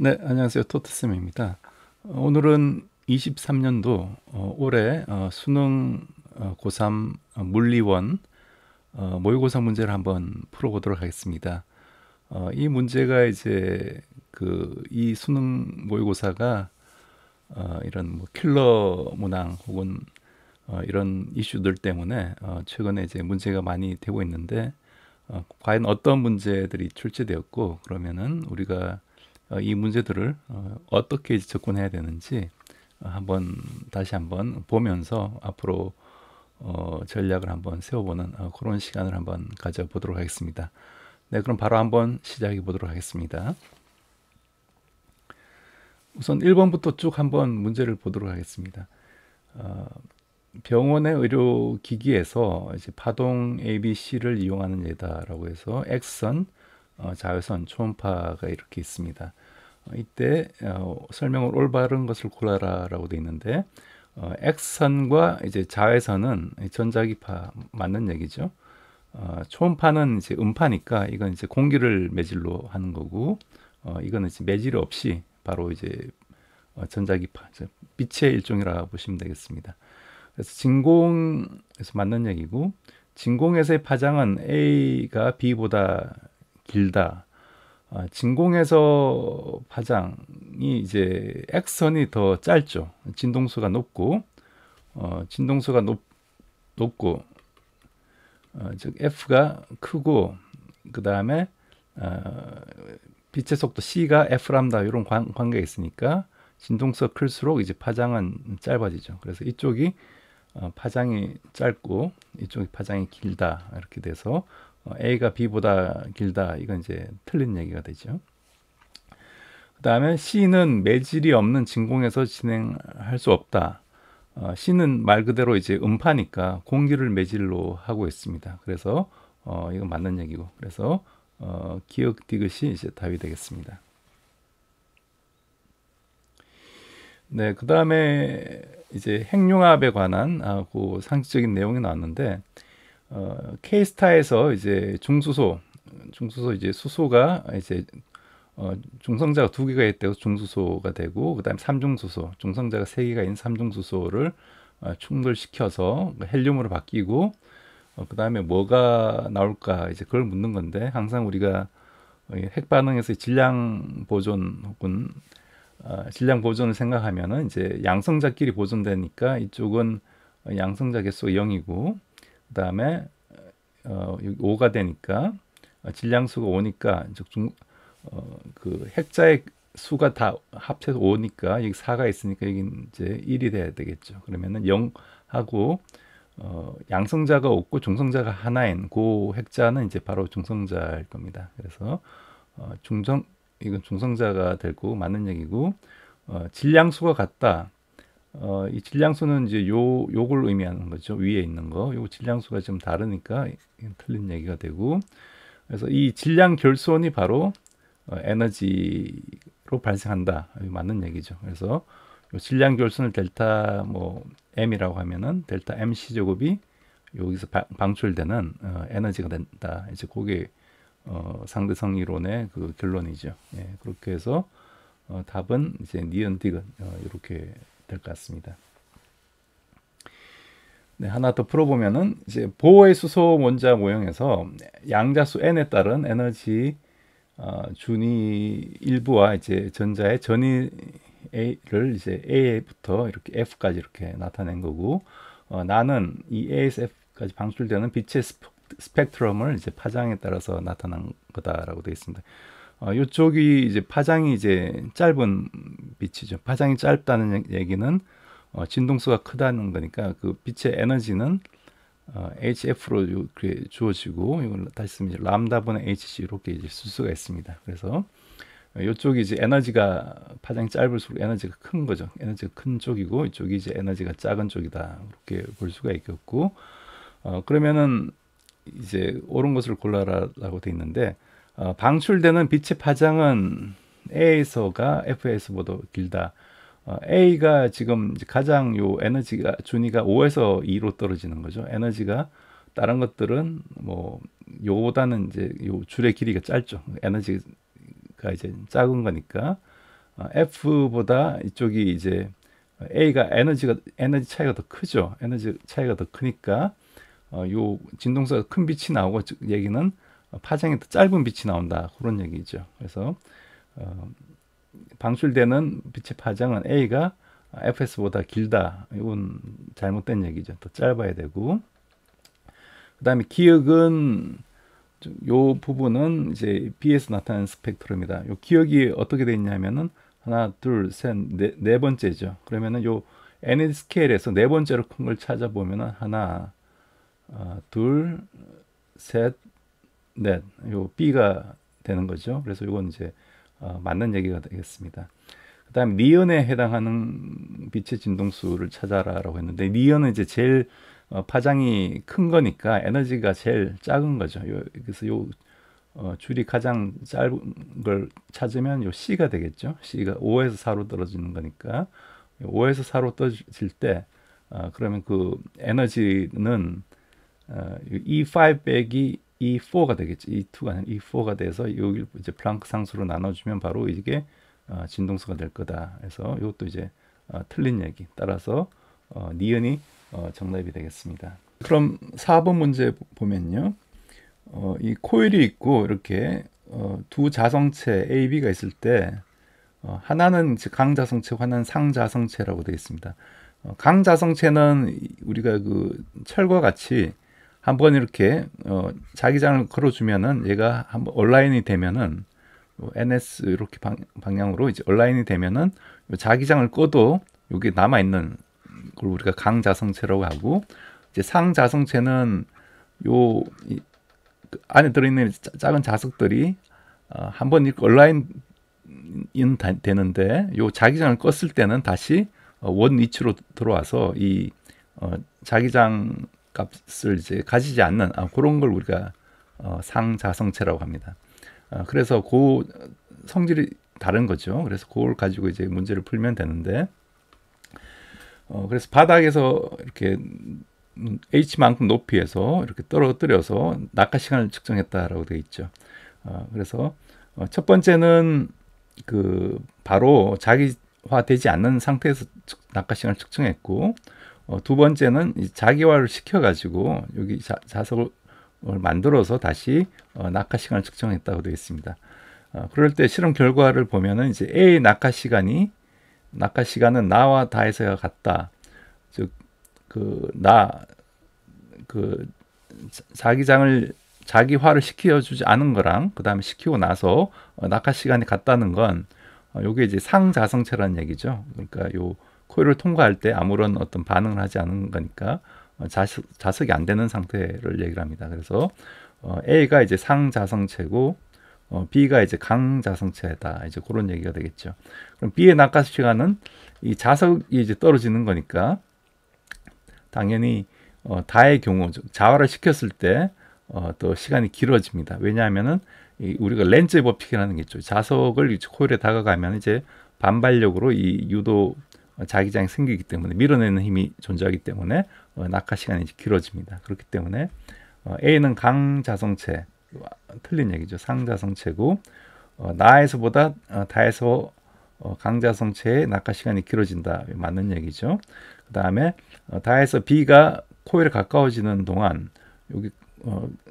네, 안녕하세요. 토트쌤입니다. 오늘은 23년도 어, 올해 어, 수능 어, 고3 어, 물리원 어, 모의고사 문제를 한번 풀어보도록 하겠습니다. 어, 이 문제가 이제 그 이 수능 모의고사가 이런 뭐 킬러 문항 혹은 이런 이슈들 때문에 최근에 이제 문제가 많이 되고 있는데 과연 어떤 문제들이 출제되었고 그러면은 우리가 어, 이 문제들을 어, 어떻게 접근해야 되는지 한번 다시 한번 보면서 앞으로 어, 전략을 한번 세워보는 그런 시간을 한번 가져보도록 하겠습니다. 네, 그럼 바로 한번 시작해 보도록 하겠습니다. 우선 1번부터 쭉 한번 문제를 보도록 하겠습니다. 병원의 의료 기기에서 이제 파동 ABC를 이용하는 예다라고 해서 X선, 자외선, 초음파가 이렇게 있습니다. 어, 이때 어, 설명을 올바른 것을 골라라라고 돼 있는데 어, X선과 이제 자외선은 전자기파 맞는 얘기죠. 어, 초음파는 이제 음파니까 이건 이제 공기를 매질로 하는 거고 어, 이거는 이제 매질 없이 바로 이제 어, 전자기파 빛의 일종이라 보시면 되겠습니다. 그래서 진공에서 맞는 얘기고 진공에서의 파장은 A가 B보다 길다. 아, 진공에서 파장이 이제 액선이 더 짧죠. 진동수가 높고 어, 진동수가 높, 높고 어, 즉 F가 크고 그 다음에 어, 빛의 속도 C가 F 람다 이런 관, 관계가 있으니까 진동수가 클수록 이제 파장은 짧아지죠. 그래서 이쪽이 어, 파장이 짧고 이쪽이 파장이 길다 이렇게 돼서 어, A가 B보다 길다 이건 이제 틀린 얘기가 되죠. 그다음에 C는 매질이 없는 진공에서 진행할 수 없다. 어, C는 말 그대로 이제 음파니까 공기를 매질로 하고 있습니다. 그래서 어, 이건 맞는 얘기고 그래서 어, 기억 디귿이 이제 답이 되겠습니다. 네, 그 다음에 이제 핵융합에 관한 아, 그 상식적인 내용이 나왔는데 어, 케이스타에서 이제 중수소 중수소 이제 수소가 이제 어, 중성자가 두 개가 있대요 중수소가 되고 그다음에 삼중수소 중성자가 세 개가 있는 삼중수소를 어, 충돌시켜서 헬륨으로 바뀌고 어, 그다음에 뭐가 나올까 이제 그걸 묻는 건데 항상 우리가 핵 반응에서 질량 보존 혹은 어, 질량 보존을 생각하면은 이제 양성자끼리 보존되니까 이쪽은 양성자 개수 영이고 그 다음에 어, 5가 되니까 어, 아, 질량수가 오니까 중, 어, 그 핵자의 수가 다 합쳐서 오니까 여기 4가 있으니까 여기 이제 1이 돼야 되겠죠. 그러면은 0하고 어, 양성자가 없고 중성자가 하나인 고그 핵자는 이제 바로 중성자일 겁니다. 그래서 어, 중성 이건 중성자가 되고 맞는 얘기고 어, 질량수가 같다. 어, 이 질량수는 이제 요 요걸 의미하는 거죠. 위에 있는 거. 요 질량수가 좀 다르니까 틀린 얘기가 되고 그래서 이 질량 결손이 바로 어, 에너지로 발생한다. 맞는 얘기죠. 그래서 요 질량 결손을 델타 뭐 m이라고 하면은 델타 mc 제곱이 여기서 바, 방출되는 어, 에너지가 된다. 이제 그게 어, 상대성 이론의 그 결론이죠. 예, 그렇게 해서 어, 답은 이제 니은 디귿 어, 이렇게 될것 같습니다. 네, 하나 더 풀어보면은 이제 보호의 수소 원자 모형에서 양자수 n에 따른 에너지 어, 준위 일부와 이제 전자의 전위 a를 이제 a부터 이렇게 f까지 이렇게 나타낸 거고 어, 나는 이 a에서 f까지 방출되는 빛의 스펙트럼을 이제 파장에 따라서 나타난 거다라고 되어 있습니다. 어, 요쪽이 이제 파장이 이제 짧은 빛이죠. 파장이 짧다는 얘기는 어, 진동수가 크다는 거니까 그 빛의 에너지는 어, HF로 이렇게 주어지고 이걸 다시 쓰면 람다분의 HC 이렇게 이제 쓸 수가 있습니다. 그래서 이쪽이 이제 에너지가 파장이 짧을수록 에너지가 큰 거죠. 에너지가 큰 쪽이고 이쪽이 이제 에너지가 작은 쪽이다. 이렇게 볼 수가 있겠고 어, 그러면은 이제 옳은 것을 골라라라고 돼 있는데 어, 방출되는 빛의 파장은 A에서가 F에서보다 길다. 어, A가 지금 가장 요 에너지가 준위가 5에서 2로 떨어지는 거죠. 에너지가 다른 것들은 뭐 요보다는 이제 요 줄의 길이가 짧죠. 에너지가 이제 작은 거니까 어, F보다 이쪽이 이제 A가 에너지가 에너지 차이가 더 크죠. 에너지 차이가 더 크니까 어, 요 진동수가 큰 빛이 나오고 얘기는 파장이 더 짧은 빛이 나온다 그런 얘기죠. 그래서 어, 방출되는 빛의 파장은 A가 FS보다 길다. 이건 잘못된 얘기죠. 더 짧아야 되고 그 다음에 기억은 요 부분은 이제 B에서 나타난 스펙트럼이다. 요 기억이 어떻게 되 있냐면은 하나, 둘, 셋, 네, 네 번째죠. 그러면은 요 n 스케일에서 네 번째로 큰 걸 찾아보면은 하나, 어, 둘, 셋, 네, 요 B가 되는 거죠. 그래서 이건 이제 어, 맞는 얘기가 되겠습니다. 그다음 니은에 해당하는 빛의 진동수를 찾아라라고 했는데 니은은 이제 제일 어, 파장이 큰 거니까 에너지가 제일 작은 거죠. 요, 그래서 요 어, 줄이 가장 짧은 걸 찾으면 요 C가 되겠죠. C가 5에서 4로 떨어지는 거니까 5에서 4로 떨어질 때 어, 그러면 그 에너지는 어, E5 빼기 E4가 되겠지. E2가 아니라 E4가 돼서 여기 이제 플랑크 상수로 나눠주면 바로 이게 어, 진동수가 될 거다. 그래서 이것도 이제 어, 틀린 얘기. 따라서 어, 니은이 어, 정답이 되겠습니다. 그럼 4번 문제 보면요. 어, 이 코일이 있고 이렇게 어, 두 자성체 A, B가 있을 때 어, 하나는 강자성체, 하나는 상자성체라고 되어 있습니다. 어, 강자성체는 우리가 그 철과 같이 한번 이렇게 어, 자기장을 걸어주면은 얘가 한번 온라인이 되면은 뭐 NS 이렇게 방, 방향으로 이제 온라인이 되면은 자기장을 꺼도 여기 남아 있는 걸 우리가 강자성체라고 하고 이제 상자성체는 요 이, 그 안에 들어있는 짜, 작은 자석들이 어, 한번 이렇게 온라인은 다, 되는데 요 자기장을 껐을 때는 다시 어, 원 위치로 들어와서 이 어, 자기장 값을 이제 가지지 않는 아, 그런 걸 우리가 어, 상자성체라고 합니다. 어, 그래서 그 성질이 다른 거죠. 그래서 그걸 가지고 이제 문제를 풀면 되는데 어, 그래서 바닥에서 이렇게 h만큼 높이에서 이렇게 떨어뜨려서 낙하 시간을 측정했다라고 되어 있죠. 어, 그래서 어, 첫 번째는 그 바로 자기화되지 않는 상태에서 낙하 시간을 측정했고 어, 두 번째는 자기화를 시켜가지고 여기 자, 자석을 만들어서 다시 어, 낙하 시간을 측정했다고 되어 있습니다. 어, 그럴 때 실험 결과를 보면은 이제 a 낙하 시간이 낙하 시간은 나와 다에서가 같다. 즉 그 나 그 자기장을 자기화를 시켜주지 않은 거랑 그 다음에 시키고 나서 어, 낙하 시간이 같다는 건 어, 요게 이제 상자성체라는 얘기죠. 그러니까 요 코일을 통과할 때 아무런 어떤 반응을 하지 않은 거니까 어, 자석, 자석이 안 되는 상태를 얘기를 합니다. 그래서 어, A가 이제 상자성체고 어, B가 이제 강자성체다. 이제 그런 얘기가 되겠죠. 그럼 B의 낙하수 시간은 이 자석이 이제 떨어지는 거니까 당연히 어, 다의 경우 자활을 시켰을 때 어, 또 시간이 길어집니다. 왜냐하면은 이 우리가 렌즈 법칙이라는 게 있죠. 자석을 코일에 다가가면 이제 반발력으로 이 유도 어, 자기장이 생기기 때문에 밀어내는 힘이 존재하기 때문에 어, 낙하 시간이 길어집니다. 그렇기 때문에 어, A는 강자성체, 틀린 얘기죠. 상자성체고 나에서보다 다에서 강자성체의 낙하 시간이 길어진다. 맞는 얘기죠. 그 다음에 다에서 B가 코일에 가까워지는 동안 여기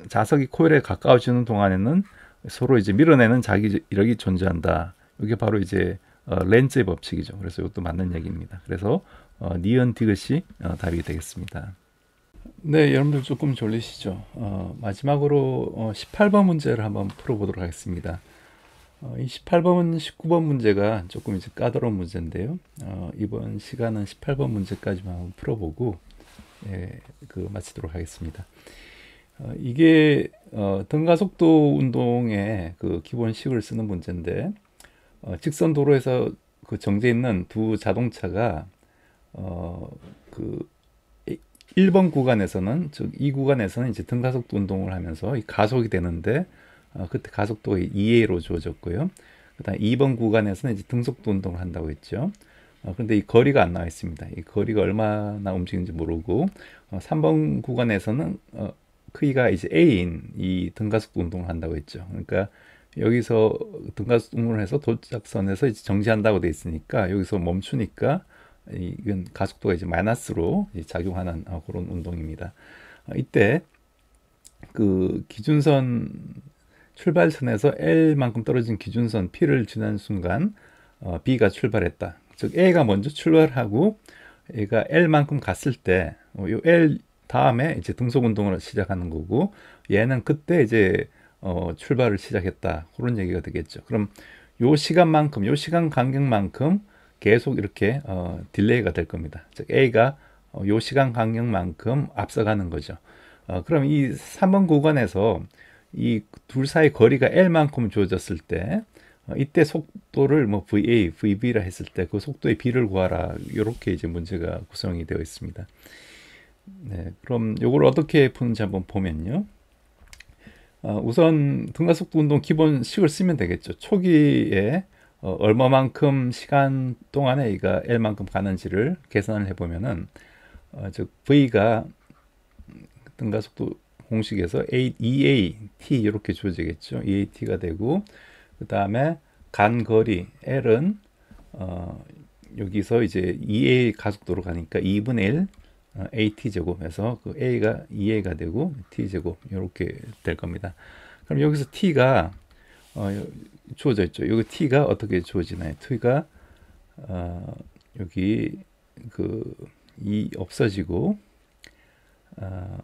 자석이 코일에 가까워지는 동안에는 서로 이제 밀어내는 자기 이력이 존재한다. 이게 바로 이제 어, 렌즈의 법칙이죠. 그래서 이것도 맞는 얘기입니다. 그래서 어, 니은 디귿이 어, 답이 되겠습니다. 네, 여러분들 조금 졸리시죠? 어, 마지막으로 어, 18번 문제를 한번 풀어보도록 하겠습니다. 어, 이 18번, 19번 문제가 조금 이제 까다로운 문제인데요. 어, 이번 시간은 18번 문제까지만 한번 풀어보고 예, 그 마치도록 하겠습니다. 어, 이게 어, 등가속도 운동의 그 기본식을 쓰는 문제인데 어, 직선 도로에서 그정지 있는 두 자동차가 어그 1번 구간에서는 즉이 구간에서는 이제 등가속 도 운동을 하면서 가속이 되는데 어, 그때 가속도가 2A로 주어졌고요. 그다음 2번 구간에서는 이제 등속도 운동을 한다고 했죠. 어, 그런데 이 거리가 안 나와 있습니다. 이 거리가 얼마나 움직이는지 모르고 어, 3번 구간에서는 어, 크기가 이제 A인 이 등가속도 운동을 한다고 했죠. 그러니까 여기서 등가스 우물해서 도착선에서 이제 정지한다고 돼 있으니까 여기서 멈추니까 이건 가속도가 이제 마이너스로 작용하는 아, 그런 운동입니다. 아, 이때 그 기준선 출발선에서 L만큼 떨어진 기준선 P를 지난 순간 어, B가 출발했다. 즉 A가 먼저 출발하고 얘가 L만큼 갔을 때요 어, L 다음에 이제 등속 운동을 시작하는 거고 얘는 그때 이제 어, 출발을 시작했다. 그런 얘기가 되겠죠. 그럼 요 시간만큼, 요 시간 간격만큼 계속 이렇게 어, 딜레이가 될 겁니다. 즉 A가 어, 요 시간 간격만큼 앞서가는 거죠. 어, 그럼 이 3번 구간에서 이 둘 사이 거리가 L만큼 주어졌을 때 어, 이때 속도를 뭐 VA, VB라 했을 때 그 속도의 B를 구하라 이렇게 이제 문제가 구성이 되어 있습니다. 네, 그럼 요걸 어떻게 푸는지 한번 보면요. 어, 우선 등가속도 운동 기본식을 쓰면 되겠죠. 초기에 어, 얼마만큼 시간 동안에 이가 L만큼 가는지를 계산을 해보면은 어, 즉 V가 등가속도 공식에서 e A, EAT 이렇게 주어지겠죠. EAT가 되고 그 다음에 간거리 L은 어, 여기서 이제 2A e 가속도로 가니까 2분의 1 어, at제곱에서 그 a가 2a가 되고 t제곱 이렇게 될 겁니다. 그럼 여기서 t가 어, 주어져 있죠. 여기 t가 어떻게 주어지나요? t가 어, 여기 그2 없어지고 어,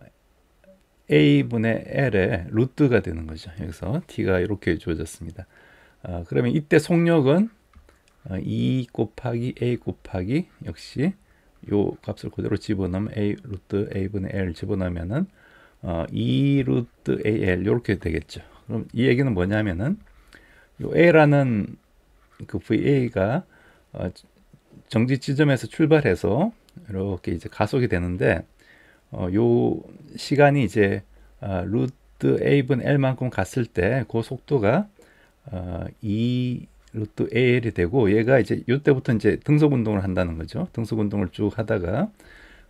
a분의 l의 루트가 되는 거죠. 여기서 t가 이렇게 주어졌습니다. 어, 그러면 이때 속력은 어, 2 e 곱하기 a 곱하기 역시 요 값을 그대로 집어넣으면 a 루트 a분의 l 집어넣으면은 어, 2 루트 al 요렇게 되겠죠. 그럼 이 얘기는 뭐냐면은 요 a라는 그 va가 어, 정지 지점에서 출발해서 이렇게 이제 가속이 되는데 어, 요 시간이 이제 어, 루트 a분 l만큼 갔을 때 그 속도가 어, 2 e 루트 AL이 되고 얘가 이제 이때부터 이제 등속 운동을 한다는 거죠. 등속 운동을 쭉 하다가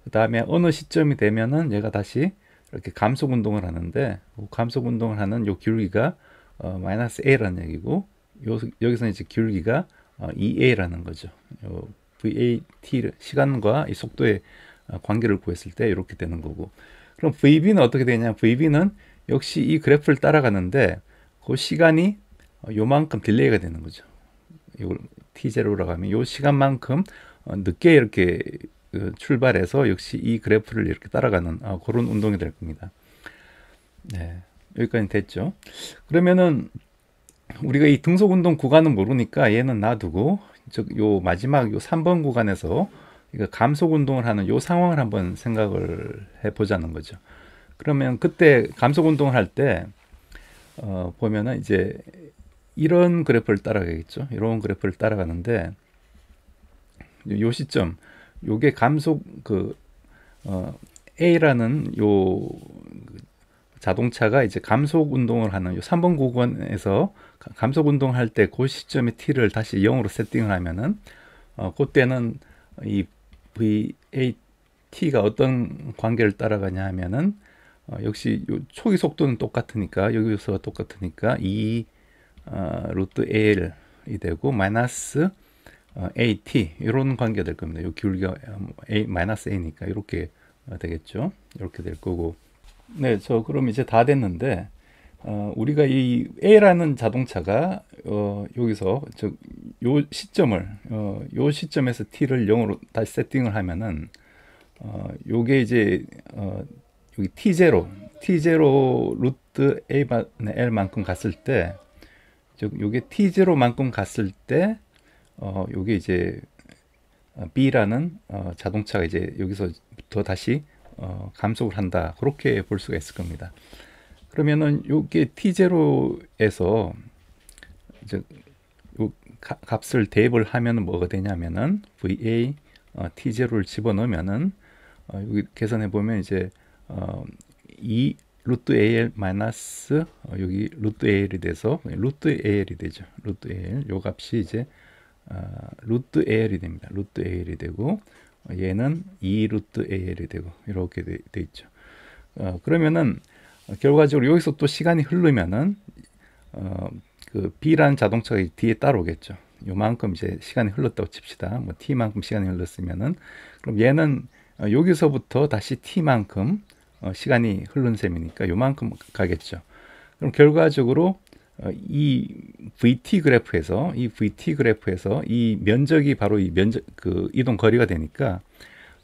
그 다음에 어느 시점이 되면은 얘가 다시 이렇게 감속 운동을 하는데 그 감속 운동을 하는 요 기울기가 어, 마이너스 A라는 얘기고 요, 여기서 이제 기울기가 어, EA라는 거죠. 요 VAT 시간과 이 속도의 어, 관계를 구했을 때 이렇게 되는 거고 그럼 VB는 어떻게 되냐? VB는 역시 이 그래프를 따라가는데 그 시간이 어, 요만큼 딜레이가 되는 거죠. 이걸 T0라고 하면 요 시간만큼 어, 늦게 이렇게 그 출발해서 역시 이 그래프를 이렇게 따라가는 아, 그런 운동이 될 겁니다. 네. 여기까지 됐죠. 그러면은 우리가 이 등속 운동 구간은 모르니까 얘는 놔두고 즉요 마지막 요 3번 구간에서 이거 감속 운동을 하는 요 상황을 한번 생각을 해 보자는 거죠. 그러면 그때 감속 운동을 할때어 보면은 이제 이런 그래프를 따라가겠죠. 이런 그래프를 따라가는데 요 시점 요게 감속 그 어, A라는 요 그 자동차가 이제 감속 운동을 하는 요 3번 구간에서 감속 운동할 때 그 시점의 t를 다시 0으로 세팅을 하면은 어, 그때는 이 VAT가 어떤 관계를 따라가냐 하면은 어, 역시 요 초기 속도는 똑같으니까 여기 서가 똑같으니까 이 어, 루트 AL이 되고 마이너스 어, AT 이런 관계가 될 겁니다. 요 기울기가 음, A 마이너스 A니까 이렇게 어, 되겠죠. 이렇게 될 거고. 네, 저 그럼 이제 다 됐는데 어, 우리가 이 A라는 자동차가 어, 여기서 즉요 시점을 어, 요 시점에서 T를 0으로 다시 세팅을 하면은 어, 요게 이제 어, 여기 T0 T0 루트 A 네, L만큼 갔을 때즉 요게 t0만큼 갔을 때 어, 요게 이제 어, B라는 어, 자동차가 이제 여기서부터 다시 어, 감속을 한다. 그렇게 볼 수가 있을 겁니다. 그러면은 요게 t0에서 이제 요 가, 값을 대입을 하면 뭐가 되냐면은 va 어, t0를 집어넣으면은 어, 여기 계산해 보면 이제 어, 루트 AL 마이너스 어, 여기 루트 AL이 돼서 루트 AL이 되죠. 루트 AL 요 값이 이제 어, 루트 AL이 됩니다. 루트 AL이 되고 어, 얘는 2 루트 AL이 되고 이렇게 돼, 돼 있죠. 어, 그러면은 결과적으로 여기서 또 시간이 흐르면은 어, 그 B라는 자동차가 뒤에 따라오겠죠. 요만큼 이제 시간이 흘렀다고 칩시다. 뭐 T만큼 시간이 흘렀으면은 그럼 얘는 어, 여기서부터 다시 T만큼 어, 시간이 흐른 셈이니까 요만큼 가겠죠. 그럼 결과적으로 어, 이 VT 그래프에서 이 VT 그래프에서 이 면적이 바로 이 면적 그 이동 거리가 되니까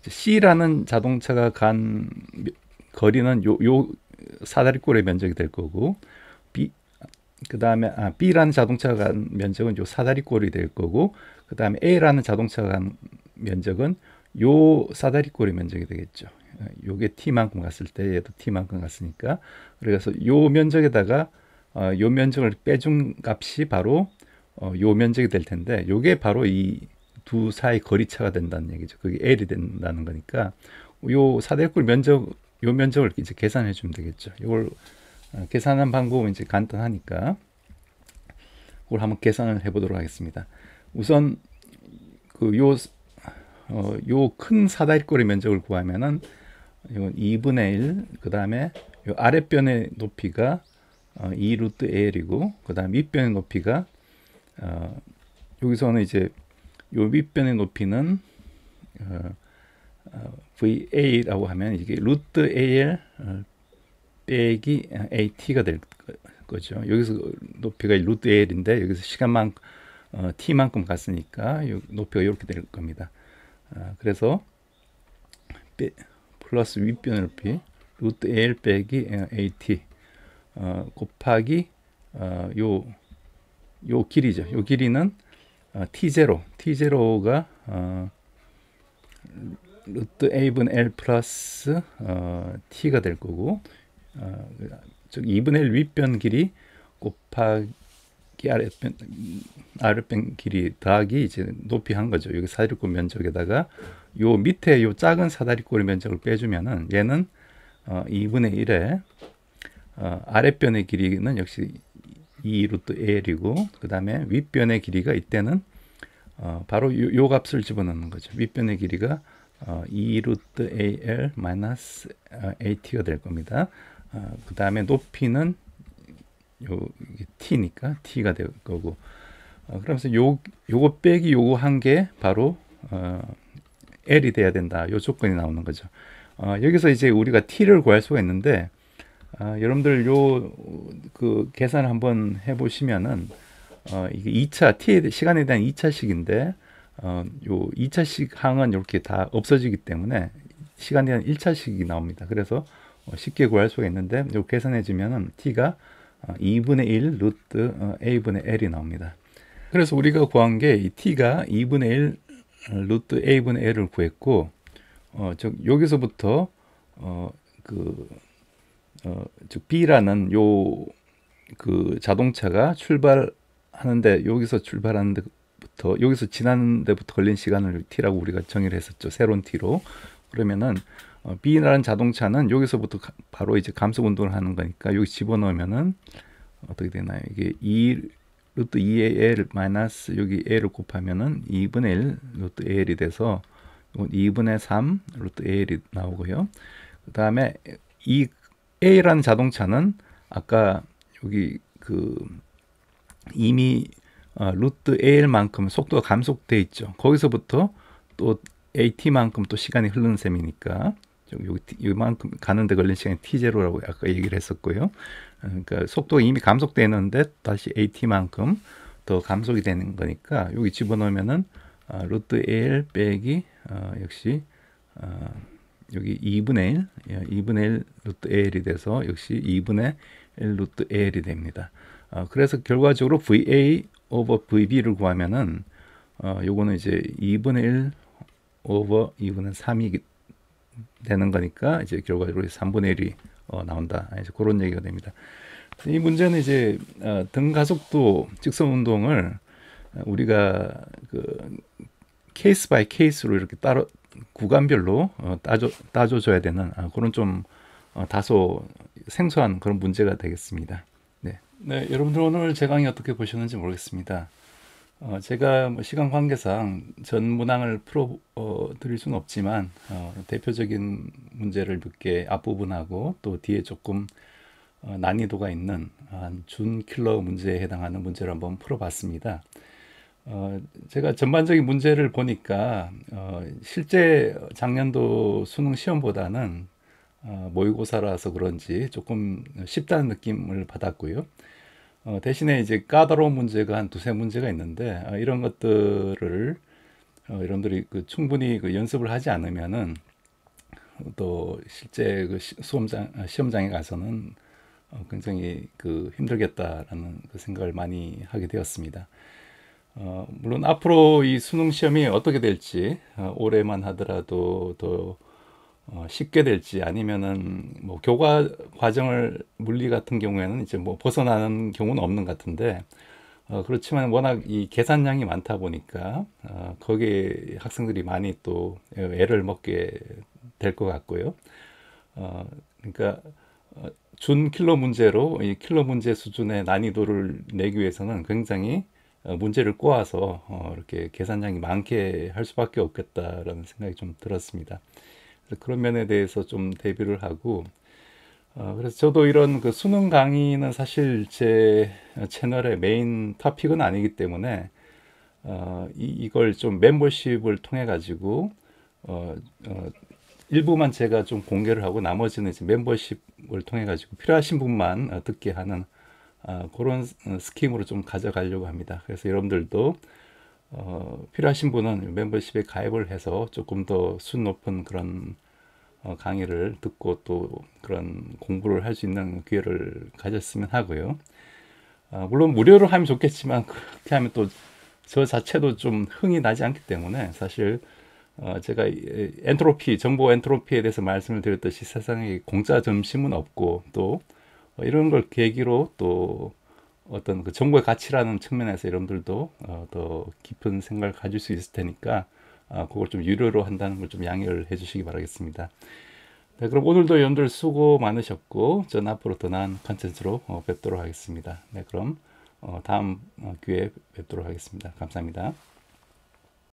C라는 자동차가 간 거리는 요, 요 사다리꼴의 면적이 될 거고 B 그 다음에 아, B라는 자동차가 간 면적은 요 사다리꼴이 될 거고 그 다음에 A라는 자동차가 간 면적은 요 사다리꼴의 면적이 되겠죠. 요게 t만큼 갔을 때 얘도 t만큼 갔으니까 그래서 요 면적에다가 어, 요 면적을 빼준 값이 바로 어, 요 면적이 될 텐데 요게 바로 이 두 사이 거리차가 된다는 얘기죠. 그게 l이 된다는 거니까 요 사대뿔 면적 요 면적을 이제 계산해 주면 되겠죠. 이걸 어, 계산한 방법은 이제 간단하니까 그걸 한번 계산을 해 보도록 하겠습니다. 우선 그요 어, 요큰 사다리꼴의 면적을 구하면은 이건 2분의 1, 그 다음에 요 아랫변의 높이가 어, 2루트 L이고, 그 다음 윗변의 높이가, 어, 여기서는 이제 요 윗변의 높이는 어, 어, VA라고 하면 이게 루트 AL 어, 빼기 AT가 될 거죠. 여기서 높이가 루트 AL인데 여기서 시간만 어, T만큼 갔으니까 높이가 이렇게 될 겁니다. 어, 그래서 빼, 플러스 윗변을 이것도 l 빼기 어, AT 어, 곱하기 어, 요, 요 길이죠. 요 길이는 어, T0, T0가 어, 루트 A분 L 플러스 어, T가 될 거고 어, 즉 2분 L 윗변 길이 곱하기 아랫변, 아랫변 길이 더하기 이제 높이 한 거죠. 여기 469 면적에다가 요 밑에 요 작은 사다리꼴 면적을 빼주면은 얘는 어, 2분의 1의 어, 아랫변의 길이는 역시 2 루트 L이고 그 다음에 윗변의 길이가 이때는 어, 바로 요, 요, 값을 집어넣는 거죠. 윗변의 길이가 어, 2 루트 AL 마이너스 어, AT가 될 겁니다. 어, 그 다음에 높이는 요 T니까 T가 될 거고 어, 그러면서 요 요거 빼기 요거 한 게 바로 어, L이 돼야 된다. 요 조건이 나오는 거죠. 어, 여기서 이제 우리가 T를 구할 수가 있는데 어, 여러분들 요 그 계산을 한번 해보시면은 어, 이게 2차 T 시간에 대한 2차식인데 어, 요 2차식 항은 이렇게 다 없어지기 때문에 시간에 대한 1차식이 나옵니다. 그래서 어, 쉽게 구할 수가 있는데 요 계산해주면은 T가 2분의 어, 1 루트 어, A분의 L이 나옵니다. 그래서 우리가 구한 게 이 T가 2분의 1 루트 a분의 l을 구했고 어, 즉 여기서부터 어, 그, 어, 즉 b라는 요 그 자동차가 출발하는데 여기서 출발하는 데부터 여기서 지나는 데부터 걸린 시간을 t라고 우리가 정의를 했었죠 새로운 t로 그러면은 어, b라는 자동차는 여기서부터 가, 바로 이제 감속 운동을 하는 거니까 여기 집어넣으면은 어떻게 되나요 이게 2 이것도 2AL 마이너스 여기 A를 곱하면은 2분의 1 이것도 AL이 돼서 이건 2분의 3 이것도 AL이 나오고요. 그 다음에 이 A라는 자동차는 아까 여기 그 이미 어, 루트 AL만큼 속도가 감속돼 있죠. 거기서부터 또 AT만큼 또 시간이 흐르는 셈이니까 요만큼 가는데 걸린 시간이 T0라고 아까 얘기를 했었고요. 어, 그러니까 속도가 이미 감속되는데 다시 AT만큼 더 감속이 되는 거니까 여기 집어넣으면은 아, 루트 a 빼기 아, 역시 아, 여기 2분의 1, 2분의 예, 1 루트 a 이 돼서 역시 2분의 1 루트 a 이 됩니다. 아, 그래서 결과적으로 VA o v VB를 구하면은 어, 요거는 이제 2분의 1 o v 2분의 3이 되는 거니까 이제 결과적으로 3분의 1이 어, 나온다. 이제 그런 얘기가 됩니다. 이 문제는 이제 어, 등가속도 직선 운동을 우리가 그 케이스 바이 케이스로 이렇게 따로 구간별로 어, 따져 따져줘야 되는 아, 그런 좀 어, 다소 생소한 그런 문제가 되겠습니다. 네. 네, 여러분들 오늘 제 강의 어떻게 보셨는지 모르겠습니다. 어, 제가 뭐 시간 관계상 전 문항을 풀어 어, 드릴 수는 없지만 어, 대표적인 문제를 몇 개 앞부분하고 또 뒤에 조금 어, 난이도가 있는 한 준킬러 문제에 해당하는 문제를 한번 풀어봤습니다. 어, 제가 전반적인 문제를 보니까 어, 실제 작년도 수능 시험보다는 어, 모의고사라서 그런지 조금 쉽다는 느낌을 받았고요. 어, 대신에 이제 까다로운 문제가 한 두세 문제가 있는데 어, 이런 것들을 어, 여러분들이 그 충분히 그 연습을 하지 않으면은 또 실제 그 시, 수험장 아, 시험장에 가서는 어, 굉장히 그 힘들겠다라는 그 생각을 많이 하게 되었습니다. 어, 물론 앞으로 이 수능 시험이 어떻게 될지 어, 올해만 하더라도 또 어, 쉽게 될지 아니면은 뭐 교과 과정을 물리 같은 경우에는 이제 뭐 벗어나는 경우는 없는 것 같은데 어, 그렇지만 워낙 이 계산량이 많다 보니까 어, 거기에 학생들이 많이 또 애를 먹게 될 것 같고요. 어, 그러니까 어, 준킬러 문제로 이킬러 문제 수준의 난이도를 내기 위해서는 굉장히 어, 문제를 꼬아서 어, 이렇게 계산량이 많게 할 수밖에 없겠다라는 생각이 좀 들었습니다. 그런 면에 대해서 좀 대비를 하고 어, 그래서 저도 이런 그 수능 강의는 사실 제 채널의 메인 토픽은 아니기 때문에 어, 이, 이걸 좀 멤버십을 통해 가지고 어, 어, 일부만 제가 좀 공개를 하고 나머지는 이제 멤버십을 통해 가지고 필요하신 분만 듣게 하는 어, 그런 스킴으로 좀 가져가려고 합니다. 그래서 여러분들도 어, 필요하신 분은 멤버십에 가입을 해서 조금 더순 높은 그런 어, 강의를 듣고 또 그런 공부를 할 수 있는 기회를 가졌으면 하고요. 어, 물론 무료로 하면 좋겠지만 그렇게 하면 또 저 자체도 좀 흥이 나지 않기 때문에 사실 어, 제가 엔트로피, 정보 엔트로피에 대해서 말씀을 드렸듯이 세상에 공짜 점심은 없고 또 이런 걸 계기로 또 어떤 그 정보의 가치라는 측면에서 여러분들도 어, 더 깊은 생각을 가질 수 있을 테니까 어, 그걸 좀 유료로 한다는 걸 좀 양해를 해주시기 바라겠습니다. 네, 그럼 오늘도 여러분들 수고 많으셨고 전 앞으로 더 나은 컨텐츠로 어, 뵙도록 하겠습니다. 네, 그럼 어, 다음 어, 기회에 뵙도록 하겠습니다. 감사합니다.